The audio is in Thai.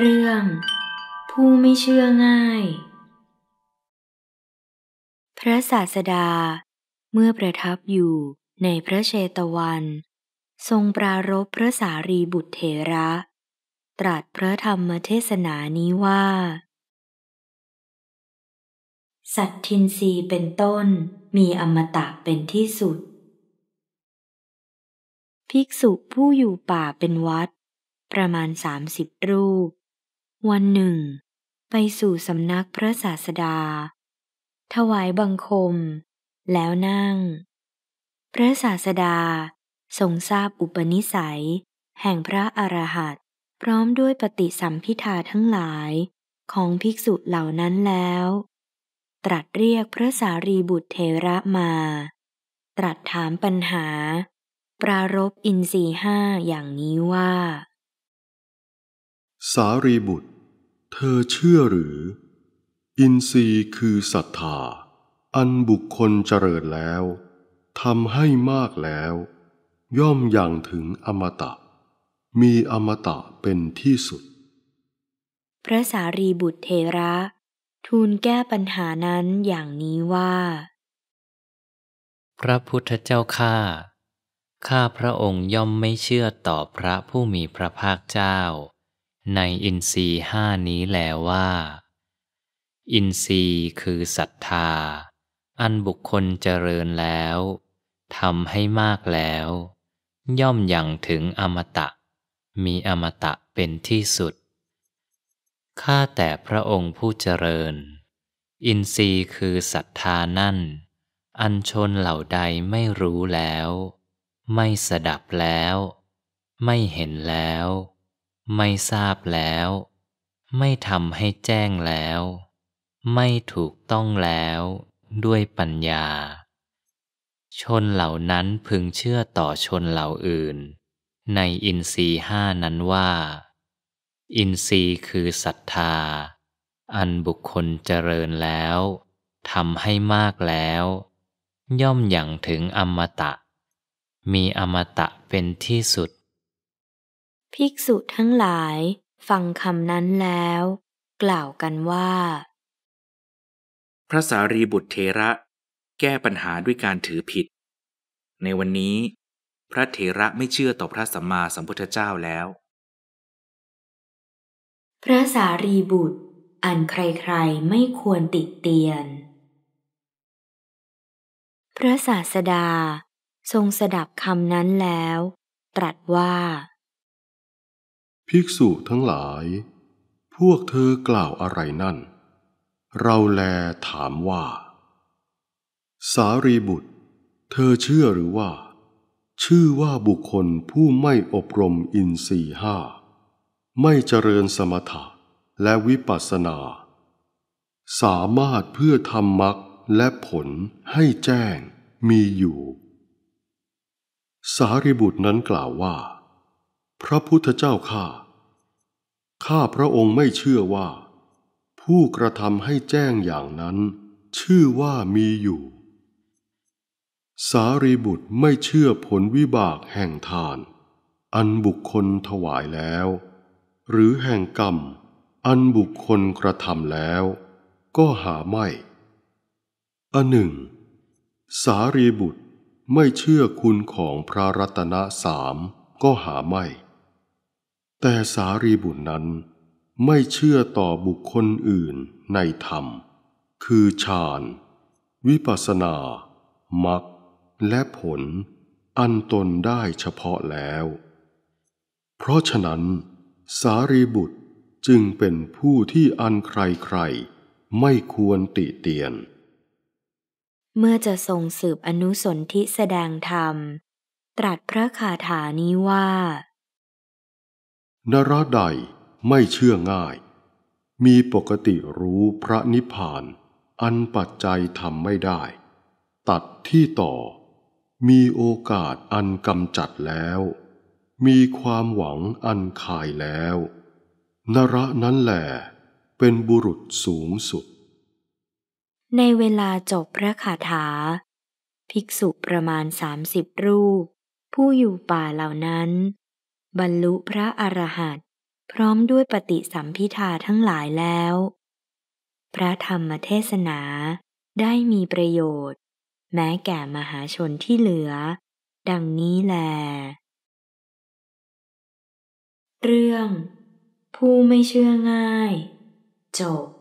เรื่องผู้ไม่เชื่อง่าย พระศาสดาเมื่อประทับอยู่ในพระเชตวัน ทรงปรารบพระสารีบุตรเถระ ตรัสพระธรรมเทศนานี้ว่า สัตทินรีเป็นต้นมีอมตะเป็นที่สุด ภิกษุผู้อยู่ป่าเป็นวัด ประมาณสามสิบรูปวันหนึ่ง ไปสู่สำนักพระศาสดา ถวายบังคม แล้วนั่ง พระศาสดาทรงทราบอุปนิสัย แห่งพระอรหันต์พร้อมด้วยปฏิสัมพิธาทั้งหลายของภิกษุเหล่านั้นแล้ว ตรัสเรียกพระสารีบุตรเทระมา ตรัสถามปัญหา ปรารบอินทรีห้าอย่างนี้ว่าสารีบุตร เธอเชื่อหรือ อินทรีย์คือศรัทธา อันบุคคลเจริญแล้ว ทำให้มากแล้ว ย่อมอย่างถึงอมตะ มีอมตะเป็นที่สุด พระสารีบุตรเทระ ทูลแก้ปัญหานั้นอย่างนี้ว่า พระพุทธเจ้าข้าข้าพระองค์ย่อมไม่เชื่อต่อพระผู้มีพระภาคเจ้าในอินทรีห้านี้แล้ว่า อินทรีคือศรัทธา อันบุคคลเจริญแล้ว ทำให้มากแล้ว ย่อมอย่างถึงอมตะ มีอมตะเป็นที่สุด ข้าแต่พระองค์ผู้เจริญ อินทรีย์คือศรัทธานั่น อันชนเหล่าใดไม่รู้แล้ว ไม่สดับแล้ว ไม่เห็นแล้วไม่ทราบแล้ว ไม่ทำให้แจ้งแล้ว ไม่ถูกต้องแล้วด้วยปัญญา ชนเหล่านั้นพึงเชื่อต่อชนเหล่าอื่น ในอินทรีห้านั้นว่า อินทรีคือศรัทธา อันบุคคลเจริญแล้วทำให้มากแล้ว ย่อมอย่างถึงอมตะ มีอมตะเป็นที่สุดภิกษุทั้งหลายฟังคำนั้นแล้วกล่าวกันว่า พระสารีบุตรเทระแก้ปัญหาด้วยการถือผิด ในวันนี้ พระเทระไม่เชื่อต่อพระสัมมาสัมพุทธเจ้าแล้ว พระสารีบุตรอันใครๆไม่ควรติดเตียน พระศาสดาทรงสดับคำนั้นแล้ว ตรัสว่าภิกษุทั้งหลาย พวกเธอกล่าวอะไรนั่น เราแลถามว่า สารีบุตร เธอเชื่อหรือว่า ชื่อว่าบุคคลผู้ไม่อบรมอินทรีห้า ไม่เจริญสมถะและวิปัสสนา สามารถเพื่อทำมรรคและผลให้แจ้งมีอยู่ สารีบุตรนั้นกล่าวว่า พระพุทธเจ้าข้าข้าพระองค์ไม่เชื่อว่า ผู้กระทำให้แจ้งอย่างนั้น ชื่อว่ามีอยู่ สารีบุตรไม่เชื่อผลวิบากแห่งทาน อันบุคคลถวายแล้ว หรือแห่งกรรม อันบุคคลกระทำแล้วก็หาไม่อันหนึ่ง สารีบุตรไม่เชื่อคุณของพระรัตนสามก็หาไม่แต่สารีบุตรนั้นไม่เชื่อต่อบุคคลอื่นในธรรม คือฌานวิปัสสนามรรคและผล อันตนได้เฉพาะแล้ว เพราะฉะนั้น สารีบุตรจึงเป็นผู้ที่อันใครๆ ไม่ควรติเตียน เมื่อจะทรงสืบอนุสนธิแสดงธรรม ตรัสพระคาถานี้ว่านรใดไม่เชื่อง่าย มีปกติรู้พระนิพพาน อันปัจจัยทำไม่ได้ ตัดที่ต่อ มีโอกาสอันกำจัดแล้ว มีความหวังอันคายแล้ว นรนั้นแหลเป็นบุรุษสูงสุด ในเวลาจบพระคาถา ภิกษุประมาณสามิบรูป ผู้อยู่ป่าเหล่านั้นบรรลุพระอรหันต์พร้อมด้วยปฏิสัมพิธาทั้งหลายแล้ว พระธรรมเทศนาได้มีประโยชน์แม้แก่มหาชนที่เหลือดังนี้แล เรื่อง ผู้ไม่เชื่อง่ายจบ